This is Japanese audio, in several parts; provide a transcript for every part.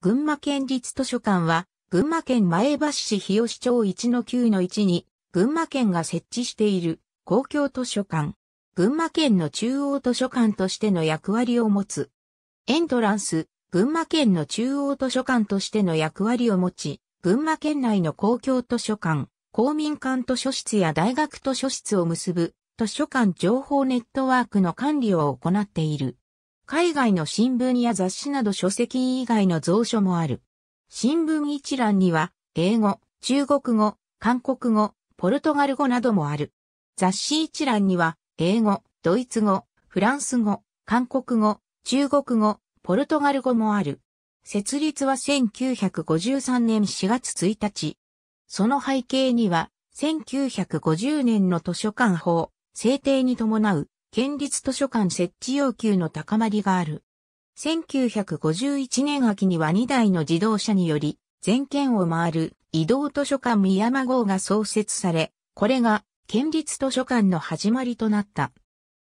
群馬県立図書館は、群馬県前橋市日吉町1-9-1に、群馬県が設置している公共図書館。群馬県の中央図書館としての役割を持つ。エントランス、群馬県の中央図書館としての役割を持ち、群馬県内の公共図書館、公民館図書室や大学図書室を結ぶ図書館情報ネットワークの管理を行っている。海外の新聞や雑誌など書籍以外の蔵書もある。新聞一覧には、英語、中国語、韓国語、ポルトガル語などもある。雑誌一覧には、英語、ドイツ語、フランス語、韓国語、中国語、ポルトガル語もある。設立は1953年4月1日。その背景には、1950年の図書館法、制定に伴う県立図書館設置要求の高まりがある。1951年秋には2台の自動車により、全県を回る移動図書館宮山号が創設され、これが県立図書館の始まりとなった。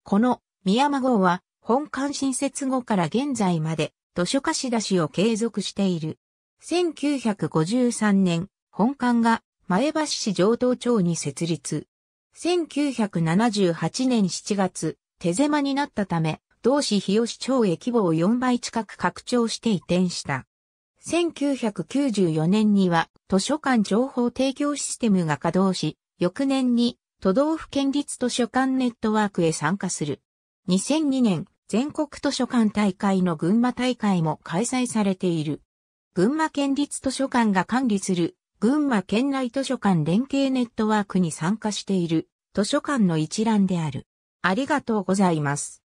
この宮山号は本館新設後から現在まで図書貸し出しを継続している。1953年、本館が前橋市上東町に設立。1978年7月、手狭になったため、同市日吉町へ規模を4倍近く拡張して移転した。1994年には図書館情報提供システムが稼働し、翌年に都道府県立図書館ネットワークへ参加する。2002年、全国図書館大会の群馬大会も開催されている。群馬県立図書館が管理する群馬県内図書館連携ネットワークに参加している図書館の一覧である。ありがとうございます。